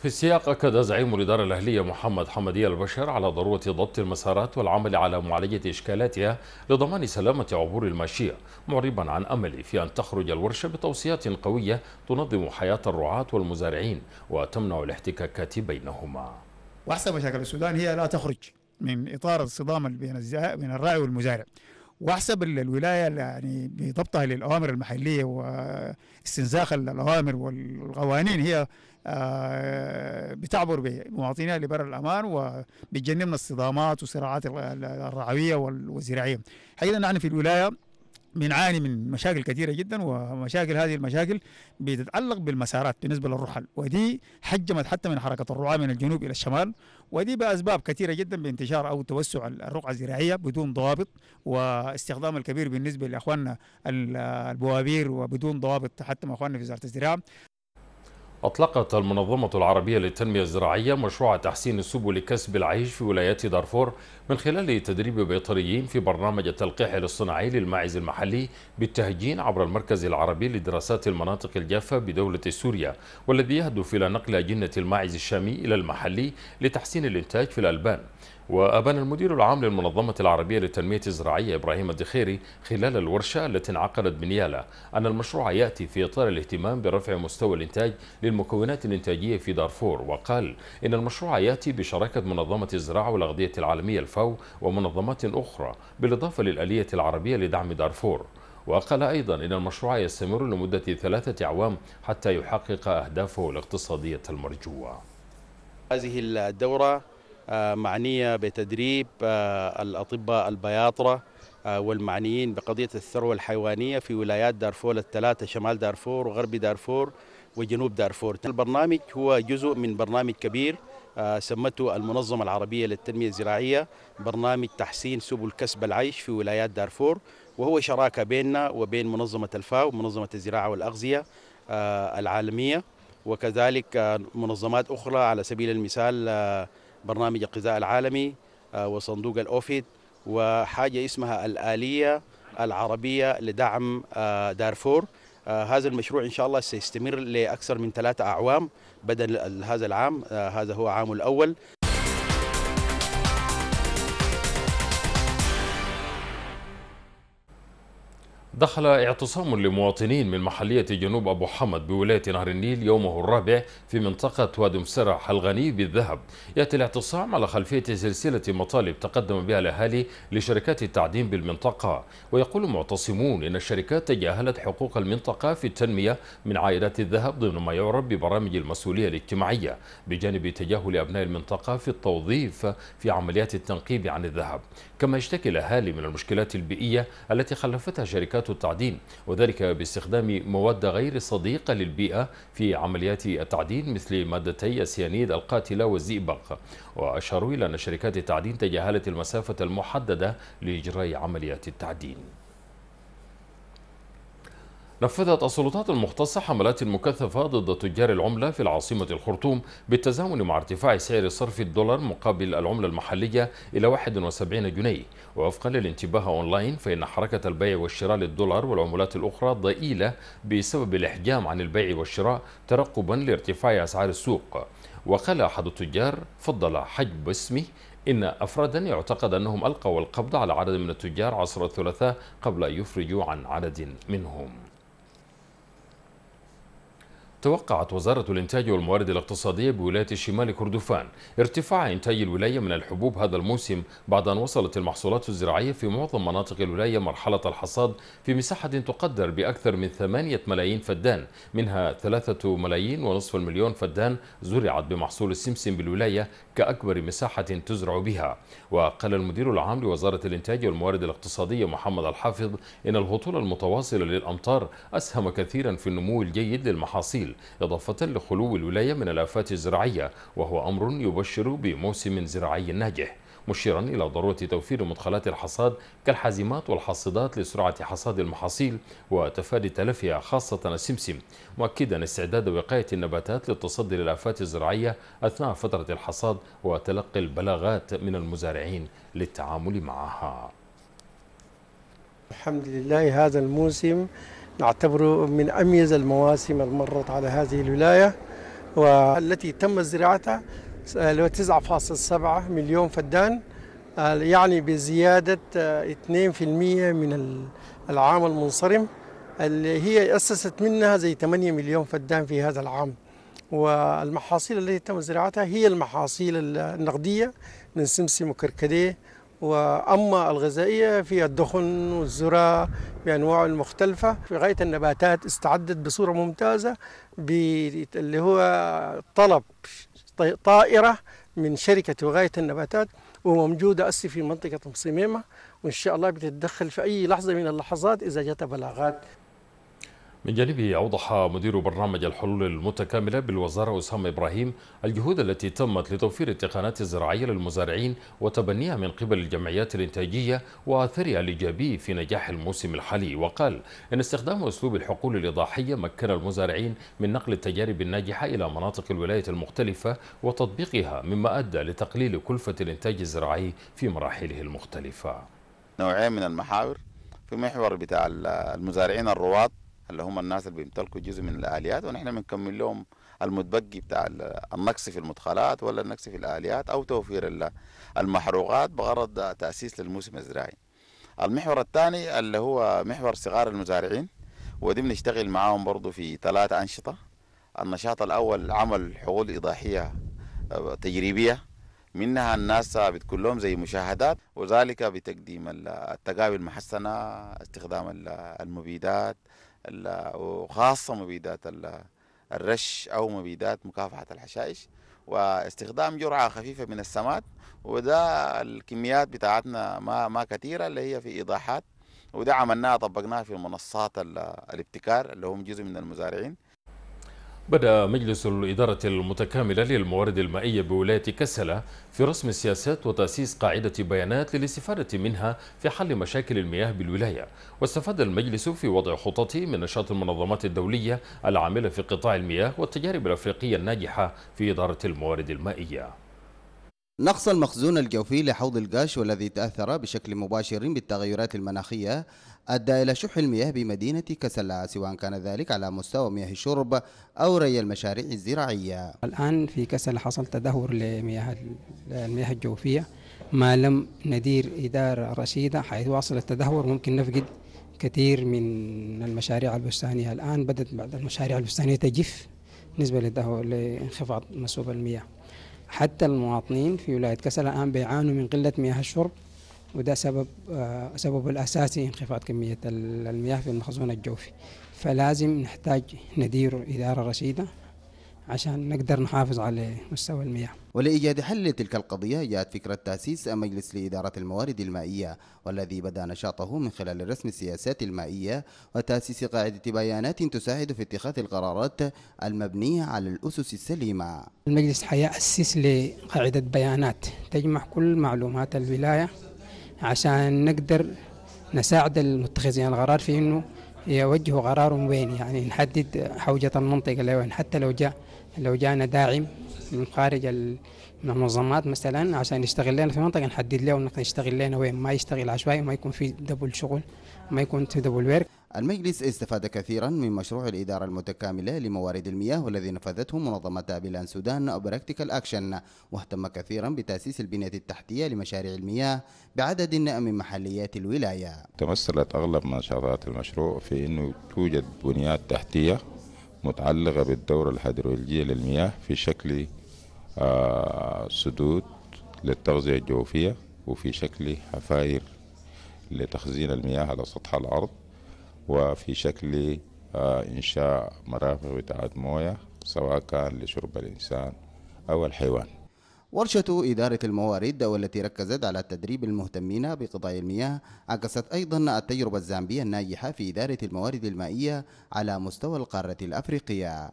في السياق أكد زعيم الإدارة الأهلية محمد حمدي البشر على ضرورة ضبط المسارات والعمل على معالجة إشكالاتها لضمان سلامة عبور الماشية معربا عن أمل في أن تخرج الورشة بتوصيات قوية تنظم حياة الرعاة والمزارعين وتمنع الاحتكاكات بينهما وأحسن مشاكل السودان هي لا تخرج من إطار الصدام بين الراعي والمزارع واحسب الولايه يعني بضبطها للاوامر المحليه واستنزاخ الاوامر والقوانين هي آه، بتعبر بمواطنيها لبر الامان وبتجنبنا الصدامات وصراعات الرعويه والزراعيه حقيقه نحن في الولايه بنعاني من مشاكل كثيره جدا ومشاكل هذه المشاكل بتتعلق بالمسارات بالنسبه للرحل ودي حجمت حتى من حركه الرعاه من الجنوب الى الشمال ودي باسباب كثيره جدا بانتشار او توسع الرقعه الزراعيه بدون ضوابط واستخدام الكبير بالنسبه لاخواننا البوابير وبدون ضوابط حتى مع اخواننا في وزاره الزراعه أطلقت المنظمة العربية للتنمية الزراعية مشروع تحسين السبل لكسب العيش في ولايات دارفور من خلال تدريب بيطريين في برنامج التلقيح الاصطناعي للماعز المحلي بالتهجين عبر المركز العربي لدراسات المناطق الجافة بدولة سوريا والذي يهدف إلى نقل أجنة الماعز الشامي إلى المحلي لتحسين الإنتاج في الألبان وأبان المدير العام للمنظمة العربية للتنمية الزراعية إبراهيم الدخيري خلال الورشة التي انعقدت بنيالة أن المشروع يأتي في إطار الاهتمام برفع مستوى الإنتاج للمكونات الإنتاجية في دارفور وقال إن المشروع يأتي بشراكة منظمة الزراعة والأغذية العالمية الفاو ومنظمات أخرى بالإضافة للآلية العربية لدعم دارفور وقال أيضا إن المشروع يستمر لمدة ثلاثة أعوام حتى يحقق أهدافه الاقتصادية المرجوة هذه الدورة آه، معنية بتدريب آه، الأطباء البياطرة آه، والمعنيين بقضية الثروة الحيوانية في ولايات دارفور الثلاثة شمال دارفور وغرب دارفور وجنوب دارفور البرنامج هو جزء من برنامج كبير سمته المنظمة العربية للتنمية الزراعية برنامج تحسين سبل كسب العيش في ولايات دارفور وهو شراكة بيننا وبين منظمة الفاو منظمة الزراعة والأغذية العالمية وكذلك منظمات أخرى على سبيل المثال برنامج الغذاء العالمي آه، وصندوق الأوفيد وحاجة اسمها الآلية العربية لدعم آه، دارفور آه، هذا المشروع إن شاء الله سيستمر لأكثر من ثلاثة أعوام بدل هذا العام هذا هو عام الأول دخل اعتصام لمواطنين من محلية جنوب أبو حمد بولاية نهر النيل يومه الرابع في منطقة وادي مسرع الغني بالذهب يأتي الاعتصام على خلفية سلسلة مطالب تقدم بها الأهالي لشركات التعدين بالمنطقة ويقول المعتصمون إن الشركات تجاهلت حقوق المنطقة في التنمية من عائدات الذهب ضمن ما يعرف ببرامج المسؤولية الاجتماعية بجانب تجاهل أبناء المنطقة في التوظيف في عمليات التنقيب عن الذهب كما يشتكي الأهالي من المشكلات البيئية التي خلفتها شركات التعدين وذلك باستخدام مواد غير صديقة للبيئة في عمليات التعدين مثل مادتي السيانيد القاتلة والزئبق وأشاروا إلى أن شركات التعدين تجاهلت المسافة المحددة لإجراء عمليات التعدين نفذت السلطات المختصة حملات مكثفة ضد تجار العملة في العاصمة الخرطوم بالتزامن مع ارتفاع سعر صرف الدولار مقابل العملة المحلية إلى 71 جنيه ووفقا للانتباه أونلاين فإن حركة البيع والشراء للدولار والعملات الأخرى ضئيلة بسبب الإحجام عن البيع والشراء ترقبا لارتفاع أسعار السوق وقال أحد التجار فضل حجب اسمه إن أفرادا يعتقد أنهم ألقوا القبض على عدد من التجار عصر الثلاثاء قبل أن يفرجوا عن عدد منهم توقعت وزارة الإنتاج والموارد الاقتصادية بولاية شمال كردفان ارتفاع إنتاج الولاية من الحبوب هذا الموسم بعد أن وصلت المحصولات الزراعية في معظم مناطق الولاية مرحلة الحصاد في مساحة تقدر بأكثر من 8 ملايين فدان منها 3 ملايين ونصف المليون فدان زرعت بمحصول السمسم بالولاية كأكبر مساحة تزرع بها وقال المدير العام لوزارة الإنتاج والموارد الاقتصادية محمد الحافظ إن الهطول المتواصل للأمطار أسهم كثيرا في النمو الجيد للمحاصيل إضافة لخلو الولاية من الآفات الزراعية وهو أمر يبشر بموسم زراعي ناجح مشيرا إلى ضرورة توفير مدخلات الحصاد كالحازمات والحاصدات لسرعة حصاد المحاصيل وتفادي تلفها خاصة السمسم مؤكدا استعداد وقاية النباتات للتصدي للآفات الزراعية أثناء فترة الحصاد وتلقي البلاغات من المزارعين للتعامل معها الحمد لله هذا الموسم نعتبره من أميز المواسم اللي مرت على هذه الولاية والتي تم زراعتها 9.7 مليون فدان يعني بزيادة 2% آه، من العام المنصرم اللي هي أسست منها زي 8 مليون فدان في هذا العام والمحاصيل التي تم زراعتها هي المحاصيل النقدية من سمسم وكركديه وأما الغذائية فيها الدخن والذرة بانواعه المختلفه غايه النباتات استعدت بصوره ممتازه اللي هو طلب طائره من شركه وغايه النباتات وموجوده أسي في منطقه مصيميمه وان شاء الله بتتدخل في اي لحظه من اللحظات اذا جت بلاغات من جانبه أوضح مدير برنامج الحلول المتكاملة بالوزارة أسامة إبراهيم الجهود التي تمت لتوفير التقانات الزراعية للمزارعين وتبنيها من قبل الجمعيات الإنتاجية وآثرها الإيجابي في نجاح الموسم الحالي وقال إن استخدام أسلوب الحقول الإضاحية مكن المزارعين من نقل التجارب الناجحة إلى مناطق الولايات المختلفة وتطبيقها مما أدى لتقليل كلفة الإنتاج الزراعي في مراحله المختلفة نوعين من المحاور في محور بتاع المزارعين الرواد اللي هم الناس اللي بيمتلكوا جزء من الآليات ونحن بنكمل لهم المتبقي بتاع النقص في المدخلات ولا النقص في الآليات أو توفير المحروقات بغرض تأسيس للموسم الزراعي المحور الثاني اللي هو محور صغار المزارعين ودي بنشتغل معاهم برضو في ثلاث أنشطة النشاط الأول عمل حقول إضاحية آه، تجريبية منها الناس بتكون لهم زي مشاهدات وذلك بتقديم التقابل المحسنة استخدام المبيدات وخاصة مبيدات الرش أو مبيدات مكافحة الحشائش واستخدام جرعة خفيفة من السماد وده الكميات بتاعتنا ما ما كثيرة اللي هي في إيضاحات وده عملناه طبقناه في منصات الابتكار اللي هم جزء من المزارعين بدأ مجلس الإدارة المتكاملة للموارد المائية بولاية كسلة في رسم السياسات وتأسيس قاعدة بيانات للاستفادة منها في حل مشاكل المياه بالولاية واستفاد المجلس في وضع خططه من نشاط المنظمات الدولية العاملة في قطاع المياه والتجارب الأفريقية الناجحة في إدارة الموارد المائية نقص المخزون الجوفي لحوض القاش والذي تأثر بشكل مباشر بالتغيرات المناخية أدى إلى شح المياه بمدينة كسلا سواء كان ذلك على مستوى مياه الشرب أو ري المشاريع الزراعية الآن في كسلا حصل تدهور لمياه المياه الجوفية ما لم ندير إدارة رشيدة حيث وصل التدهور ممكن نفقد كثير من المشاريع البستانية الآن بدأت بعض المشاريع البستانية تجف بالنسبة لانخفاض مسوب المياه حتى المواطنين في ولاية كسل الآن بيعانوا من قلة مياه الشرب وده سبب آه، سبب الأساسي انخفاض كمية المياه في المخزون الجوفي فلازم نحتاج ندير إدارة رشيدة عشان نقدر نحافظ على مستوى المياه ولإيجاد حل لتلك القضية جاءت فكرة تأسيس مجلس لإدارة الموارد المائية والذي بدأ نشاطه من خلال رسم السياسات المائية وتأسيس قاعدة بيانات تساعد في اتخاذ القرارات المبنية على الأسس السليمة المجلس حيأسس لقاعدة بيانات تجمع كل معلومات الولاية عشان نقدر نساعد المتخذين القرار في أنه يوجهوا قرارهم وين يعني نحدد حوجة المنطقة لوين حتى لو جاء لو جانا داعم من خارج المنظمات مثلا عشان يشتغل لنا في منطقه نحدد له انك نشتغل لنا وين ما يشتغل عشوائي وما يكون في دبل شغل ما يكون في دبل ويرك المجلس استفاد كثيرا من مشروع الإدارة المتكاملة لموارد المياه والذي نفذته منظمة بلان سودان براكتيكال أكشن واهتم كثيرا بتأسيس البنية التحتية لمشاريع المياه بعدد من محليات الولاية تمثلت أغلب نشاطات المشروع في أنه توجد بنيات تحتية متعلقة بالدورة الهيدرولوجية للمياه في شكل آه، سدود للتغذية الجوفية وفي شكل حفائر لتخزين المياه على سطح الأرض وفي شكل آه، إنشاء مرافق بتاعة موية سواء كان لشرب الإنسان أو الحيوان ورشة إدارة الموارد والتي ركزت على تدريب المهتمين بقضايا المياه عكست أيضا التجربة الزامبية الناجحة في إدارة الموارد المائية على مستوى القارة الأفريقية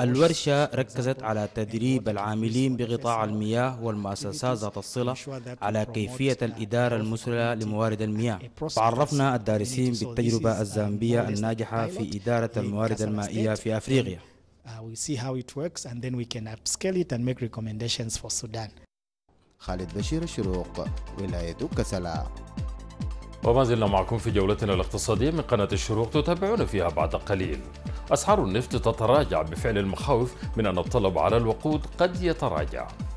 الورشة ركزت على تدريب العاملين بقطاع المياه والمؤسسات ذات الصلة على كيفية الإدارة المسرة لموارد المياه وعرفنا الدارسين بالتجربة uh, الزامبية الناجحة في إدارة الموارد المائية في أفريقيا uh, we see how it works and then we can upscale it and make recommendations for Sudan. خالد بشير الشروق ولاية كسلا وما زلنا معكم في جولتنا الاقتصادية من قناة الشروق تتابعون فيها بعد قليل أسعار النفط تتراجع بفعل المخاوف من أن الطلب على الوقود قد يتراجع